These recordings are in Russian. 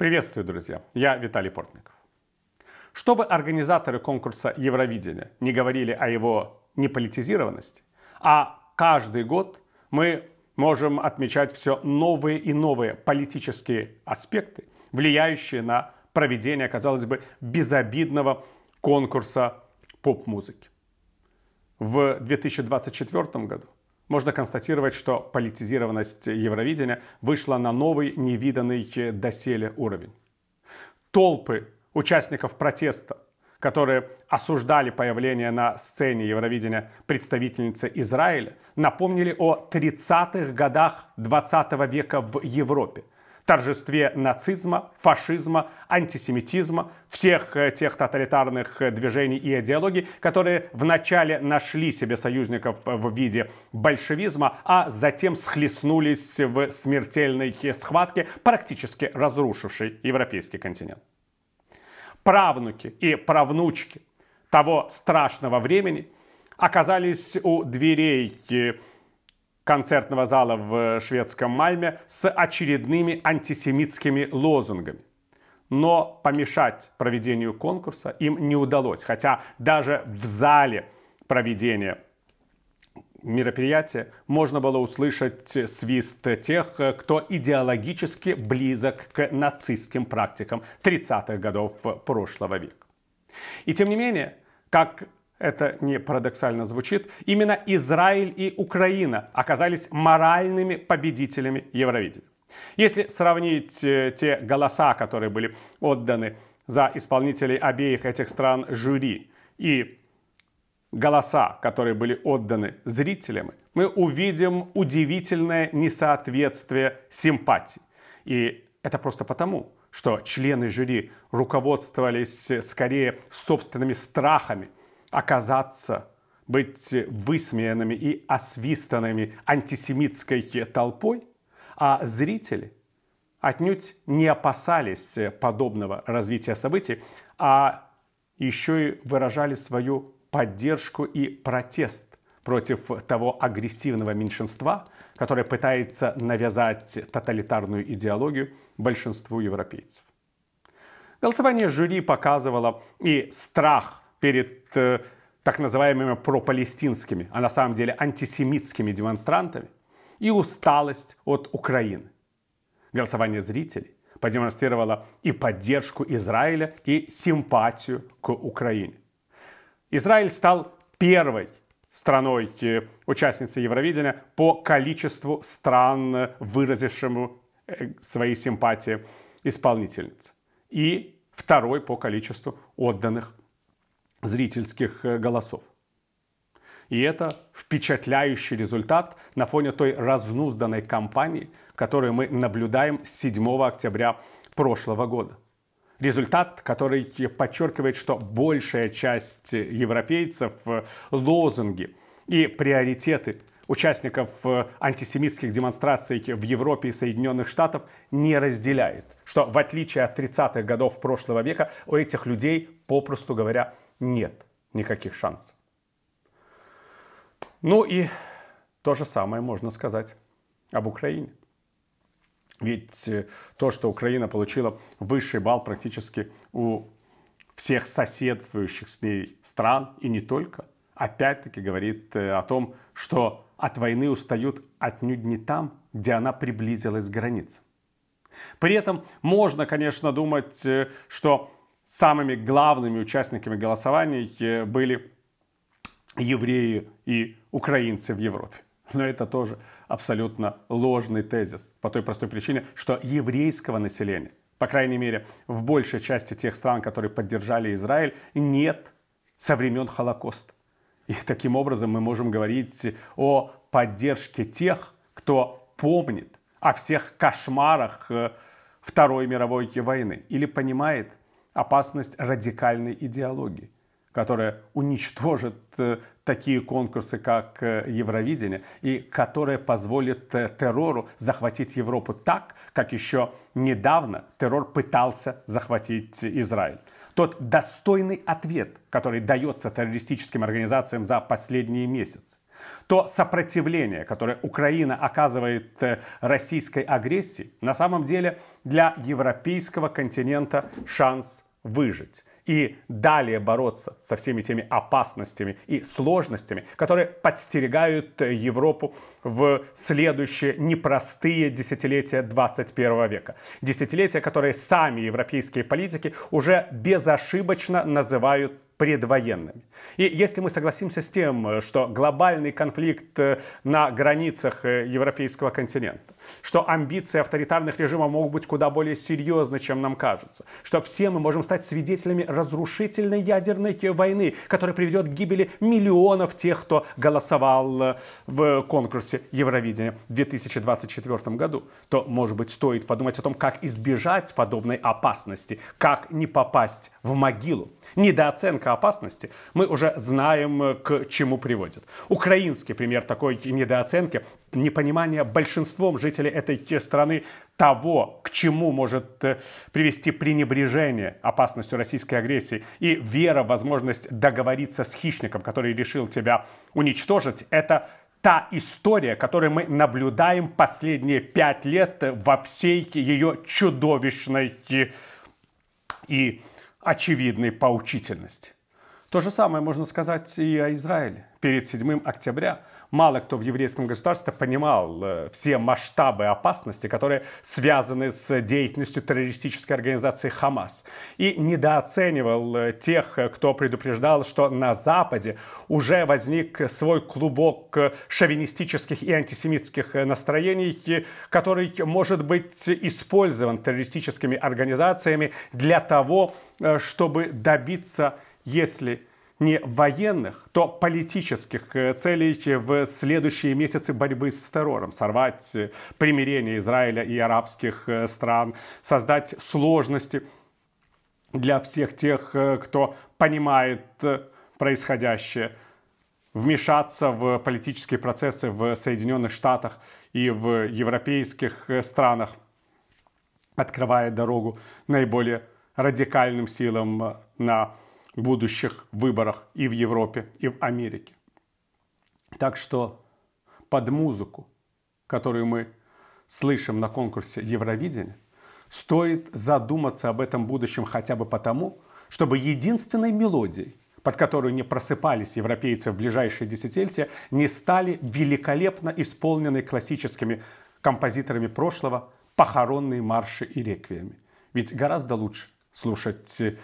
Приветствую, друзья! Я Виталий Портников. Чтобы организаторы конкурса Евровидения не говорили о его неполитизированности, а каждый год мы можем отмечать все новые и новые политические аспекты, влияющие на проведение, казалось бы, безобидного конкурса поп-музыки. В 2024 году можно констатировать, что политизированность Евровидения вышла на новый невиданный доселе уровень. Толпы участников протеста, которые осуждали появление на сцене Евровидения представительницы Израиля, напомнили о 30-х годах 20 века в Европе – торжестве нацизма, фашизма, антисемитизма, всех э, тех тоталитарных э, движений и идеологий, которые вначале нашли себе союзников э, в виде большевизма, а затем схлестнулись в смертельной схватке, практически разрушившей европейский континент. Правнуки и правнучки того страшного времени оказались у дверей концертного зала в шведском Мальме с очередными антисемитскими лозунгами. Но помешать проведению конкурса им не удалось, хотя даже в зале проведения мероприятия можно было услышать свист тех, кто идеологически близок к нацистским практикам 30-х годов прошлого века. И тем не менее, как это не парадоксально звучит, именно Израиль и Украина оказались моральными победителями Евровидения. Если сравнить э, те голоса, которые были отданы за исполнителей обеих этих стран жюри и голоса, которые были отданы зрителям, мы увидим удивительное несоответствие симпатий. И это просто потому, что члены жюри руководствовались э, скорее собственными страхами – оказаться, быть высмеянными и освистанными антисемитской толпой, а зрители отнюдь не опасались подобного развития событий, а еще и выражали свою поддержку и протест против того агрессивного меньшинства, которое пытается навязать тоталитарную идеологию большинству европейцев. Голосование жюри показывало и страх перед э, так называемыми пропалестинскими, а на самом деле антисемитскими демонстрантами, и усталость от Украины. Голосование зрителей продемонстрировало и поддержку Израиля, и симпатию к Украине. Израиль стал первой страной э, участницей Евровидения по количеству стран, э, выразившему свои симпатии исполнительниц. И второй по количеству отданных зрительских э, голосов. И это впечатляющий результат на фоне той разнузданной кампании, которую мы наблюдаем с 7 октября прошлого года. Результат, который подчеркивает, что большая часть европейцев э, лозунги и приоритеты участников э, антисемитских демонстраций в Европе и Соединенных Штатах не разделяет. Что в отличие от 30-х годов прошлого века у этих людей, попросту говоря, нет никаких шансов. Ну и то же самое можно сказать об Украине. Ведь э, то, что Украина получила высший балл практически у всех соседствующих с ней стран, и не только, опять-таки говорит э, о том, что от войны устают отнюдь не там, где она приблизилась к границе. При этом можно, конечно, думать, э, что самыми главными участниками голосования э, были евреи и украинцы в Европе. Но это тоже абсолютно ложный тезис. По той простой причине, что еврейского населения, по крайней мере, в большей части тех стран, которые поддержали Израиль, нет со времен Холокоста. И таким образом мы можем говорить о поддержке тех, кто помнит о всех кошмарах э, Второй мировой войны или понимает, опасность радикальной идеологии, которая уничтожит э, такие конкурсы, как э, Евровидение, и которая позволит э, террору захватить Европу так, как еще недавно террор пытался захватить Израиль. Тот достойный ответ, который дается террористическим организациям за последний месяц то сопротивление, которое Украина оказывает э, российской агрессии, на самом деле для европейского континента шанс выжить и далее бороться со всеми теми опасностями и сложностями, которые подстерегают Европу в следующие непростые десятилетия 21 века. Десятилетия, которые сами европейские политики уже безошибочно называют предвоенными. И если мы согласимся с тем, что глобальный конфликт э, на границах э, европейского континента, что амбиции авторитарных режимов могут быть куда более серьезны, чем нам кажется, что все мы можем стать свидетелями разрушительной ядерной войны, которая приведет к гибели миллионов тех, кто голосовал э, в конкурсе Евровидения в 2024 году, то, может быть, стоит подумать о том, как избежать подобной опасности, как не попасть в могилу. Недооценка опасности мы уже знаем, э, к чему приводит. Украинский пример такой недооценки, непонимание большинством жителей этой страны того, к чему может э, привести пренебрежение опасностью российской агрессии и вера в возможность договориться с хищником, который решил тебя уничтожить, это та история, которую мы наблюдаем последние пять лет во всей ее чудовищной и очевидной поучительности. То же самое можно сказать и о Израиле. Перед 7 октября мало кто в еврейском государстве понимал э, все масштабы опасности, которые связаны с деятельностью террористической организации «Хамас». И недооценивал э, тех, э, кто предупреждал, что на Западе уже возник свой клубок шовинистических и антисемитских настроений, который может быть использован террористическими организациями для того, чтобы добиться если не военных, то политических э, целей э, в следующие месяцы борьбы с террором. Сорвать э, примирение Израиля и арабских стран, создать сложности для всех тех, кто понимает происходящее, вмешаться в политические процессы в Соединенных Штатах и в европейских странах, открывая дорогу наиболее радикальным силам на будущих выборах и в Европе, и в Америке. Так что под музыку, которую мы слышим на конкурсе Евровидения, стоит задуматься об этом будущем хотя бы потому, чтобы единственной мелодией, под которую не просыпались европейцы в ближайшие десятилетия, не стали великолепно исполненные классическими композиторами прошлого похоронные марши и реквиями. Ведь гораздо лучше слушать э,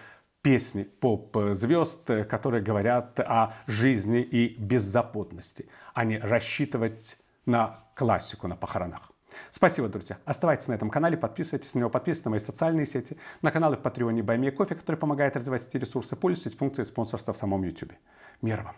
песни поп-звезд, э, которые говорят о жизни и беззаботности, а не рассчитывать на классику на похоронах. Спасибо, друзья. Оставайтесь на этом канале, подписывайтесь на него, подписывайтесь на мои социальные сети, на каналы в Патреоне и Баймия Кофе, который помогает развивать эти ресурсы, пользуйтесь функцией спонсорства в самом YouTube. Мир вам!